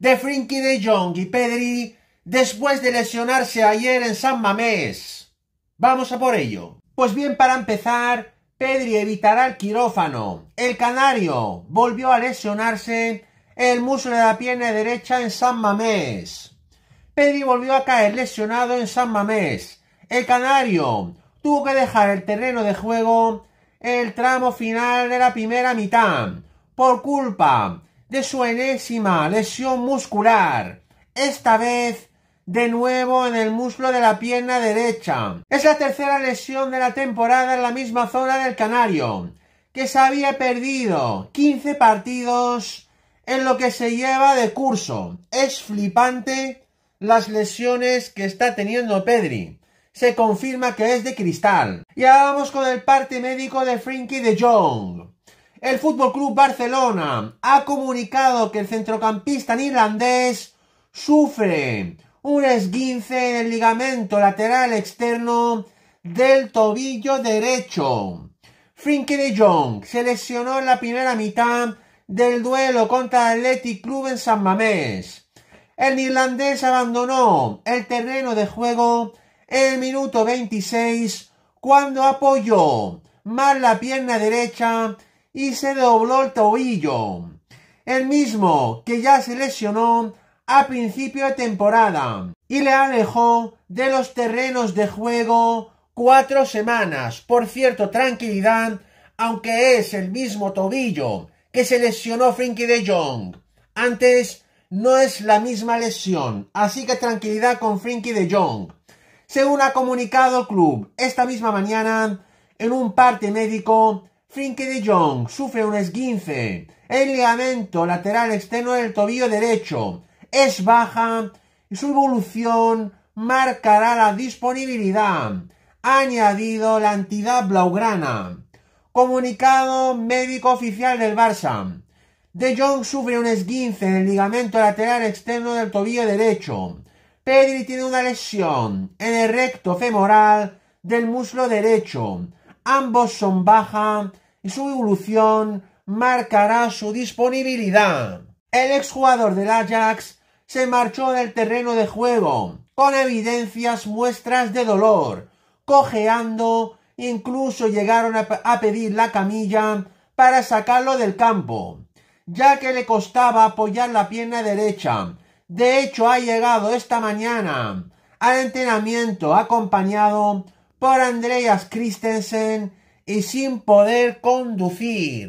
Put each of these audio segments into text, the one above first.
de Frinky de Jong y Pedri después de lesionarse ayer en San Mamés. Vamos a por ello. Pues bien, para empezar, Pedri evitará el quirófano. El canario volvió a lesionarse el muslo de la pierna derecha en San Mamés. Pedri volvió a caer lesionado en San Mamés. El canario tuvo que dejar el terreno de juego el tramo final de la primera mitad por culpa de su enésima lesión muscular, esta vez de nuevo en el muslo de la pierna derecha. Es la tercera lesión de la temporada en la misma zona del Canario, que se había perdido 15 partidos en lo que se lleva de curso. Es flipante las lesiones que está teniendo Pedri. Se confirma que es de cristal. Y ahora vamos con el parte médico de Frankie de Jong el Fútbol Club Barcelona ha comunicado que el centrocampista neerlandés sufre un esguince en el ligamento lateral externo del tobillo derecho. Frinkin de Jong se lesionó en la primera mitad del duelo contra el Athletic Club en San Mamés. El neerlandés abandonó el terreno de juego en el minuto 26 cuando apoyó más la pierna derecha y se dobló el tobillo, el mismo que ya se lesionó a principio de temporada y le alejó de los terrenos de juego cuatro semanas. Por cierto, tranquilidad, aunque es el mismo tobillo que se lesionó Frankie de Jong. Antes no es la misma lesión, así que tranquilidad con Frankie de Jong. Según ha comunicado el club esta misma mañana, en un parte médico Finke De Jong sufre un esguince el ligamento lateral externo del tobillo derecho. Es baja y su evolución marcará la disponibilidad. añadido la entidad blaugrana. Comunicado médico oficial del Barça. De Jong sufre un esguince en el ligamento lateral externo del tobillo derecho. Pedri tiene una lesión en el recto femoral del muslo derecho Ambos son baja y su evolución marcará su disponibilidad. El exjugador del Ajax se marchó del terreno de juego con evidencias muestras de dolor, cojeando, incluso llegaron a, a pedir la camilla para sacarlo del campo, ya que le costaba apoyar la pierna derecha. De hecho, ha llegado esta mañana al entrenamiento acompañado por Andreas Christensen y sin poder conducir.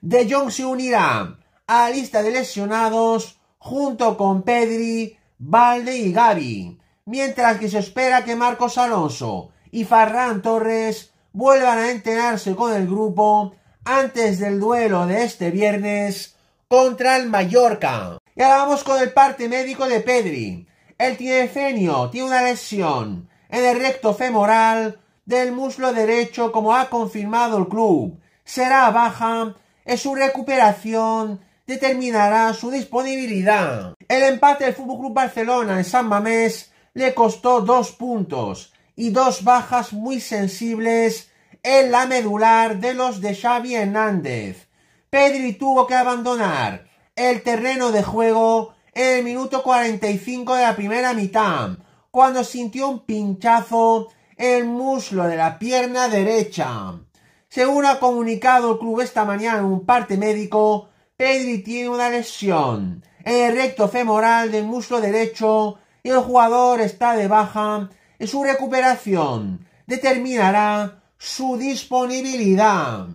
De Jong se unirá a la lista de lesionados junto con Pedri, Valde y Gaby, mientras que se espera que Marcos Alonso y Farran Torres vuelvan a entrenarse con el grupo antes del duelo de este viernes contra el Mallorca. Y ahora vamos con el parte médico de Pedri. El frenio... tiene una lesión en el recto femoral del muslo derecho como ha confirmado el club. Será baja y su recuperación determinará su disponibilidad. El empate del FC Barcelona en San Mamés le costó dos puntos y dos bajas muy sensibles en la medular de los de Xavi Hernández. Pedri tuvo que abandonar el terreno de juego en el minuto 45 de la primera mitad cuando sintió un pinchazo en el muslo de la pierna derecha. Según ha comunicado el club esta mañana en un parte médico, Pedri tiene una lesión en el recto femoral del muslo derecho y el jugador está de baja en su recuperación. Determinará su disponibilidad.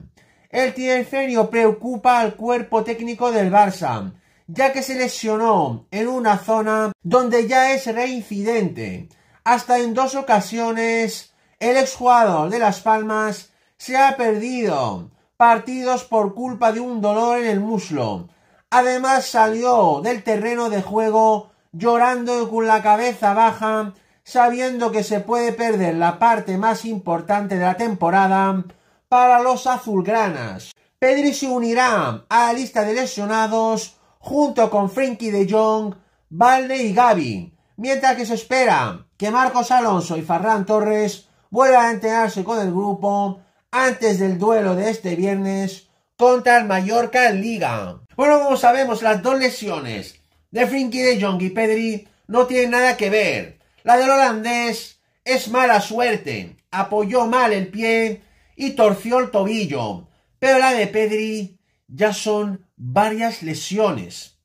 El tinerfenio preocupa al cuerpo técnico del Barça, ya que se lesionó en una zona donde ya es reincidente. Hasta en dos ocasiones, el exjugador de Las Palmas se ha perdido partidos por culpa de un dolor en el muslo. Además salió del terreno de juego llorando con la cabeza baja, sabiendo que se puede perder la parte más importante de la temporada para los azulgranas. Pedri se unirá a la lista de lesionados junto con Frinky de Jong, Valde y Gavin, mientras que se espera que Marcos Alonso y Farran Torres vuelvan a entrenarse con el grupo antes del duelo de este viernes contra el Mallorca en Liga. Bueno, como sabemos, las dos lesiones de Frinky de Jong y Pedri no tienen nada que ver. La del holandés es mala suerte, apoyó mal el pie y torció el tobillo, pero la de Pedri ya son varias lesiones.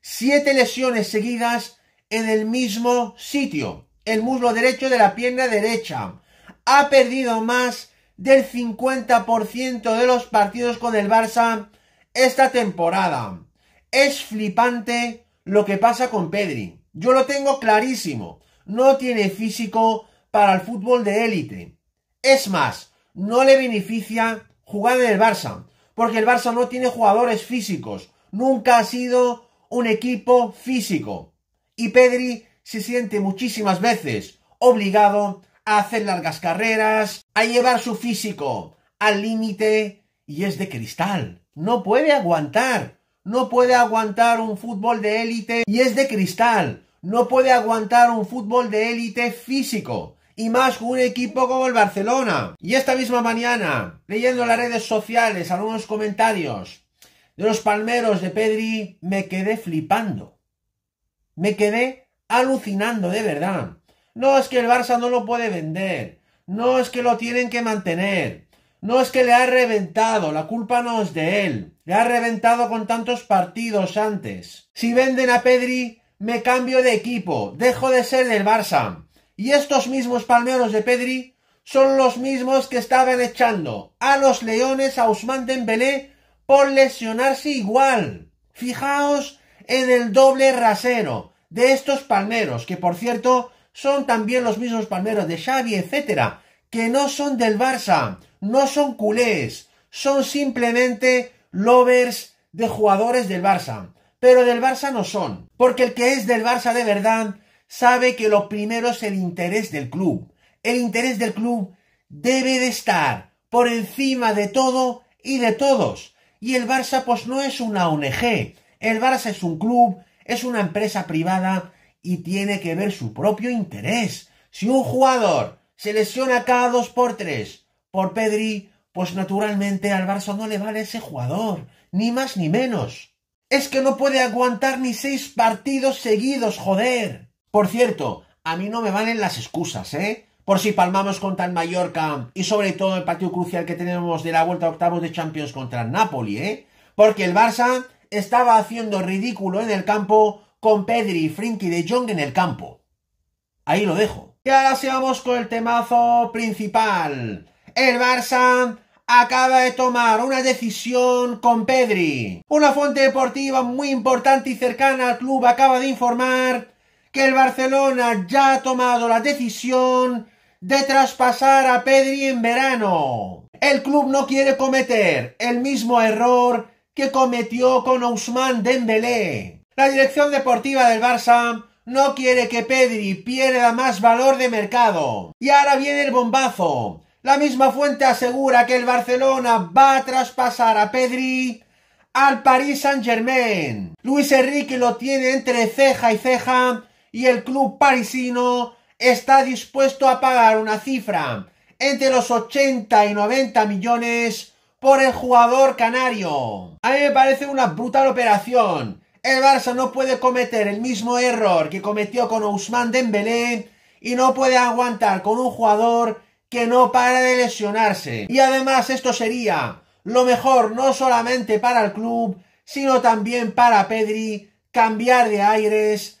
Siete lesiones seguidas en el mismo sitio, el muslo derecho de la pierna derecha. Ha perdido más del 50% de los partidos con el Barça esta temporada. Es flipante lo que pasa con Pedri. Yo lo tengo clarísimo. No tiene físico para el fútbol de élite. Es más, no le beneficia jugar en el Barça porque el Barça no tiene jugadores físicos. Nunca ha sido un equipo físico. Y Pedri se siente muchísimas veces obligado a hacer largas carreras, a llevar su físico al límite y es de cristal. No puede aguantar. No puede aguantar un fútbol de élite y es de cristal. No puede aguantar un fútbol de élite físico y más con un equipo como el Barcelona. Y esta misma mañana, leyendo las redes sociales, algunos comentarios de los palmeros de Pedri, me quedé flipando. Me quedé alucinando, de verdad. No es que el Barça no lo puede vender. No es que lo tienen que mantener. No es que le ha reventado, la culpa no es de él. Le ha reventado con tantos partidos antes. Si venden a Pedri, me cambio de equipo, dejo de ser del Barça. Y estos mismos palmeros de Pedri son los mismos que estaban echando a los leones a Usman Dembélé por lesionarse igual. Fijaos en el doble rasero de estos palmeros, que por cierto son también los mismos palmeros de Xavi, etcétera, que no son del Barça, no son culés, son simplemente lovers de jugadores del Barça, pero del Barça no son, porque el que es del Barça de verdad sabe que lo primero es el interés del club. El interés del club debe de estar por encima de todo y de todos. Y el Barça pues no es una ONG. El Barça es un club, es una empresa privada y tiene que ver su propio interés. Si un jugador se lesiona cada dos por tres por Pedri, pues naturalmente al Barça no le vale ese jugador, ni más ni menos. Es que no puede aguantar ni seis partidos seguidos, joder. Por cierto, a mí no me valen las excusas, ¿eh? Por si palmamos contra el Mallorca y sobre todo el partido crucial que tenemos de la vuelta a octavos de Champions contra el Napoli, ¿eh? Porque el Barça estaba haciendo ridículo en el campo con Pedri y Frinky de Jong en el campo. Ahí lo dejo. Y ahora sigamos con el temazo principal. El Barça acaba de tomar una decisión con Pedri. Una fuente deportiva muy importante y cercana al club acaba de informar que el Barcelona ya ha tomado la decisión de traspasar a Pedri en verano. El club no quiere cometer el mismo error que cometió con Ousmane Dembélé. La dirección deportiva del Barça no quiere que Pedri pierda más valor de mercado. Y ahora viene el bombazo. La misma fuente asegura que el Barcelona va a traspasar a Pedri al Paris Saint-Germain. Luis Enrique lo tiene entre ceja y ceja y el club parisino está dispuesto a pagar una cifra entre los 80 y 90 millones por el jugador canario. A mí me parece una brutal operación. El Barça no puede cometer el mismo error que cometió con Ousmane Dembélé y no puede aguantar con un jugador que no para de lesionarse. Y además esto sería lo mejor no solamente para el club, sino también para Pedri cambiar de aires